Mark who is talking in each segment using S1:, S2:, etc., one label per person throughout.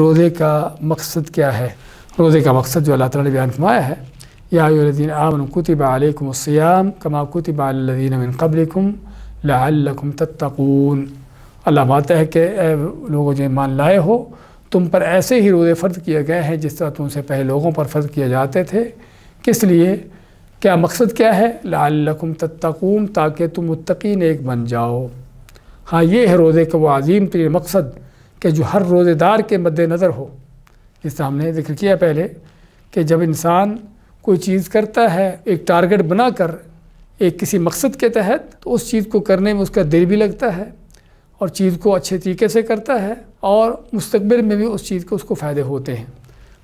S1: रोज़े का मकसद क्या है रोज़े का मकसद जो अल्लाह ताला ने बयान फरमाया है यादीन आमन कुतब आलकुमसयाम कमा कुतब अलदीन कबलकुम लाकुम तत्तकून अल्लाह माता है कि लोगों जो ईमान लाए हो तुम पर ऐसे ही रोज़े फ़र्ज किए गए हैं जिस तरह तुमसे पहले लोगों पर फ़र्ज किए जाते थे किस लिए क्या मकसद क्या है लाकुम तत्तकून ताकि तुम मुतकीन एक बन जाओ हाँ ये है रोज़े का वो अजीम तरीन तो मकसद कि जो हर रोज़ेदार के मद्देनज़र हो जिसका हमने जिक्र किया पहले कि जब इंसान कोई चीज़ करता है एक टारगेट बनाकर एक किसी मकसद के तहत तो उस चीज़ को करने में उसका दिल भी लगता है और चीज़ को अच्छे तरीके से करता है और मुस्तबिल में भी उस चीज़ को उसको फ़ायदे होते हैं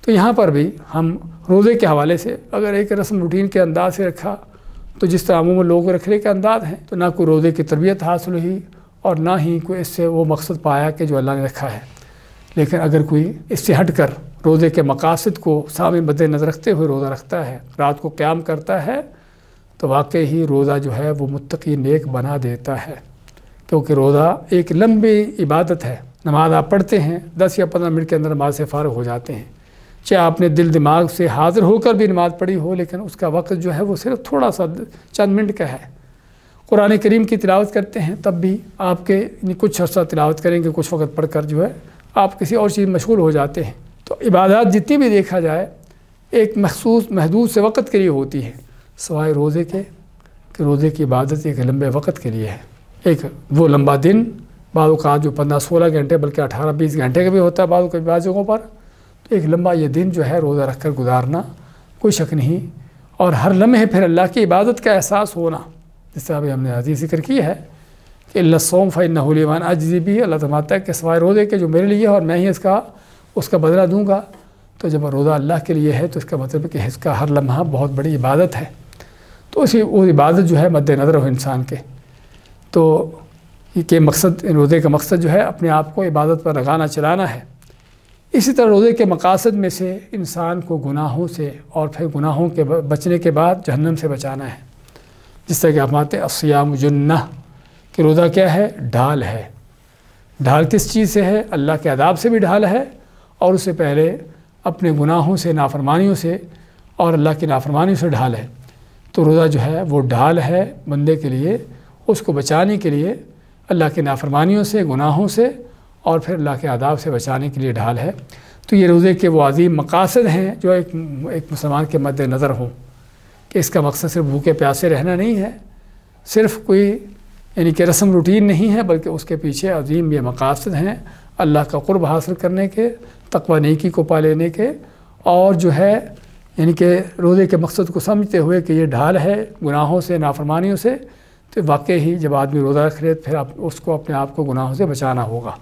S1: तो यहाँ पर भी हम रोज़े के हवाले से अगर एक रस्म रूटीन के अंदाज से रखा तो जिस तरह अमूमन लोग रखने के अंदाज हैं तो ना कोई रोज़े की तरबियत हासिल हुई और ना ही कोई इससे वो मकसद पाया कि जो अल्लाह ने रखा है लेकिन अगर कोई इससे हट कर रोज़े के मकासद को सामने मद्द नज़र रखते हुए रोज़ा रखता है रात को क्याम करता है तो वाकई ही रोज़ा जो है वो मुतकी नेक बना देता है क्योंकि रोज़ा एक लंबी इबादत है नमाज आप पढ़ते हैं दस या पंद्रह मिनट के अंदर नमाज से फ़ारग हो जाते हैं चाहे आपने दिल दिमाग से हाज़िर होकर भी नमाज़ पढ़ी हो लेकिन उसका वक्त जो है वो सिर्फ थोड़ा सा चंद मिनट का है कुरान करीम की तिलावत करते हैं तब भी आपके कुछ अर्सा तिलावत करेंगे कुछ वक्त पढ़ कर जो है आप किसी और चीज़ मशगूल हो जाते हैं तो इबादत जितनी भी देखा जाए एक मखसूस महदूद से वक़्त के लिए होती है सवाए रोज़े के कि रोज़े की इबादत एक लंबे वक़्त के लिए है एक वो लंबा दिन बाद जो पंद्रह सोलह घंटे बल्कि अठारह बीस घंटे का भी होता है बाद बाद जगहों पर तो एक लंबा ये दिन जो है रोज़ा रख कर गुजारना कोई शक नहीं और हर लम्हे फिर अल्लाह की इबादत का एहसास होना तरह भी हमने हदीस जिक्र की है कि लसोम फ़ैनहलीमान अजजीबी भी अल्लाह तमाता तो है कि सवाए रोज़े के जो मेरे लिए है और मैं ही इसका उसका बदला दूँगा तो जब रोज़ा अल्लाह के लिए है तो इसका मतलब कि इसका हर लम्हा बहुत बड़ी इबादत है तो उसी वो इबादत जो है मद्दनज़र हो इंसान के तो के मकसद रोज़े का मकसद जो है अपने आप को इबादत पर लगाना चलाना है इसी तरह रोज़े के मकासद में से इंसान को गुनाहों से और फिर गुनाहों के बचने के बाद जहन्नम से बचाना है जिस तरह के आप मानते हैं असयाम जुन्ना कि रोज़ा क्या है ढाल है ढाल किस चीज़ से है अल्लाह के अदाब से भी ढाल है और उससे पहले अपने गुनाहों से नाफरमानियों से और अल्लाह की नाफरमानियों से ढाल है तो रोज़ा जो है वो ढाल है बंदे के लिए उसको बचाने के लिए अल्लाह के नाफरमानियों से गुनाहों से और फिर अल्लाह के आदाब से बचाने के लिए ढाल है तो ये रोज़े के वो अजीम मकासद हैं जो एक एक मुसलमान के मद्द नज़र हों कि इसका मकसद सिर्फ भूखे प्यासे रहना नहीं है सिर्फ कोई यानी कि रस्म रूटीन नहीं है बल्कि उसके पीछे अजीम ये मकासद हैं अल्लाह का क़ुरब हासिल करने के तकवा नेकी को पा लेने के और जो है यानी कि रोज़े के मकसद को समझते हुए कि ये ढाल है गुनाहों से नाफरमानियों से तो वाकई ही जब आदमी रोज़ा रख ले फिर आप उसको अपने आप को गुनाहों से बचाना होगा